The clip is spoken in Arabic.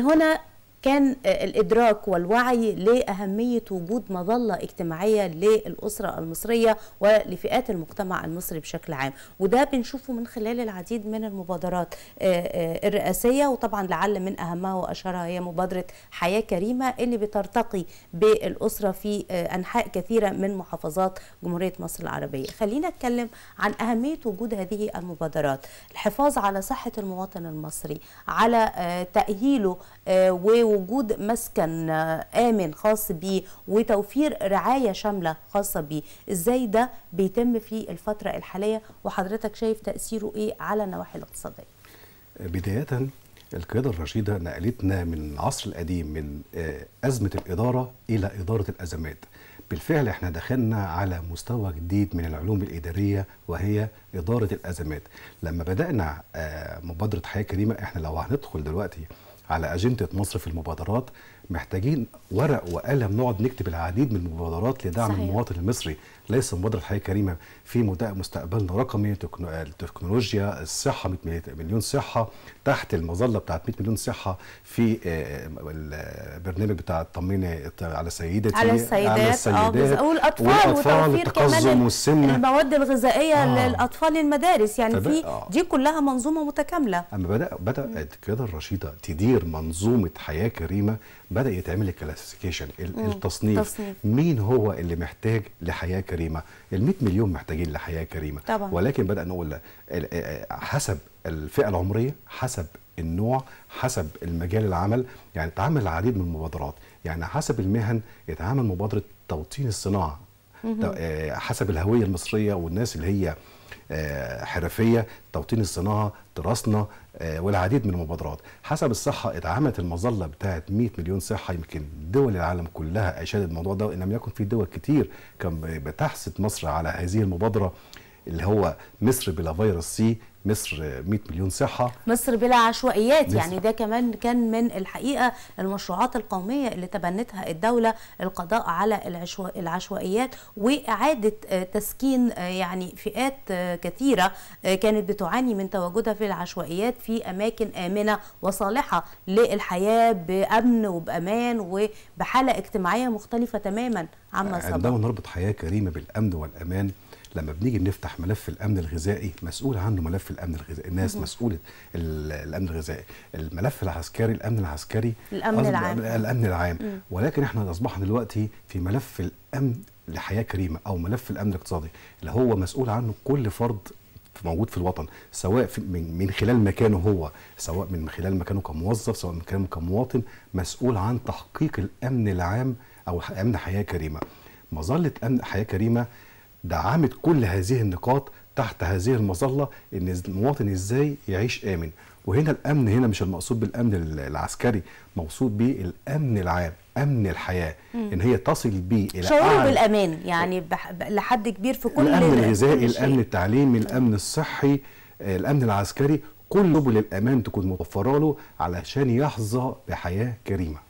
هنا كان آه، الإدراك والوعي لأهمية وجود مظلة اجتماعية للأسرة المصرية ولفئات المجتمع المصري بشكل عام وده بنشوفه من خلال العديد من المبادرات آه، آه، الرئاسية وطبعا لعل من أهمها وأشهرها هي مبادرة حياة كريمة اللي بترتقي بالأسرة في أنحاء كثيرة من محافظات جمهورية مصر العربية خلينا نتكلم عن أهمية وجود هذه المبادرات الحفاظ على صحة المواطن المصري على تأهيله و وجود مسكن آه، امن خاص بيه وتوفير رعايه شامله خاصه بيه ازاي ده بيتم في الفتره الحاليه وحضرتك شايف تاثيره ايه على النواحي الاقتصاديه بدايه القياده الرشيده نقلتنا من العصر القديم من آه، ازمه الاداره الى اداره الازمات بالفعل احنا دخلنا على مستوى جديد من العلوم الاداريه وهي اداره الازمات لما بدانا آه، مبادره حياه كريمه احنا لو هندخل دلوقتي على أجندة مصر في المبادرات محتاجين ورق وقلم نقعد نكتب العديد من المبادرات لدعم صحيح. المواطن المصري ليس مبادره حياه كريمه في مستقبلنا رقمي التكنولوجيا الصحه 100 مليون صحه تحت المظله بتاعت 100 مليون صحه في آه، البرنامج بتاع طمني على سيدتي على السيدات على السيدات اه والاطفال, والأطفال والتقزم والسمنه المواد الغذائيه آه. للاطفال المدارس يعني في آه. دي كلها منظومه متكامله اما بدا بدا القياده الرشيده تدير منظومه حياه كريمه بدا يتعمل الكلاسيفيكيشن التصنيف مين هو اللي محتاج لحياه كريمه ال 100 مليون محتاجين لحياه كريمه طبعا. ولكن بدا نقول آه، حسب الفئه العمريه حسب النوع حسب المجال العمل يعني اتعمل العديد من المبادرات يعني حسب المهن يتعامل مبادره توطين الصناعه آه، حسب الهويه المصريه والناس اللي هي آه، حرفيه توطين الصناعه تراثنا آه، والعديد من المبادرات حسب الصحه اتعملت المظله بتاعه 100 مليون صحه يمكن دول العالم كلها اشادت الموضوع ده وان لم يكن في دول كتير كان بتحسد مصر على هذه المبادره اللي هو مصر بلا فيروس سي مصر 100 مليون صحه مصر بلا عشوائيات مصر. يعني ده كمان كان من الحقيقه المشروعات القوميه اللي تبنتها الدوله القضاء على العشوائيات واعاده آه، تسكين آه، يعني فئات آه، كثيره كانت بتعاني من تواجدها في العشوائيات في اماكن امنه وصالحه للحياه بامن وبامان وبحاله اجتماعيه مختلفه تماما عما سبق عندما نربط حياه كريمه بالامن والامان لما بنيجي بنفتح ملف الامن الغذائي مسؤول عنه ملف الامن الغذائي الناس مسؤوله الامن الغذائي الملف العسكري الامن العسكري الامن العام الامن العام ولكن احنا اصبحنا دلوقتي في ملف الامن لحياه كريمه او ملف الامن الاقتصادي اللي هو مسؤول عنه كل فرد موجود في الوطن سواء في من, خلال مكانه هو سواء من خلال مكانه كموظف سواء من مكانه كمواطن مسؤول عن تحقيق الامن العام او امن حياه كريمه مظله امن حياه كريمه دعمت كل هذه النقاط تحت هذه المظله ان المواطن ازاي يعيش امن وهنا الامن هنا مش المقصود بالامن العسكري مقصود بيه الامن العام امن الحياه مم. ان هي تصل بيه الى شعور بالامان يعني بح... لحد كبير في كل الامن الغذائي الامن التعليمي الامن الصحي الامن العسكري كل سبل الامان تكون متوفره له علشان يحظى بحياه كريمه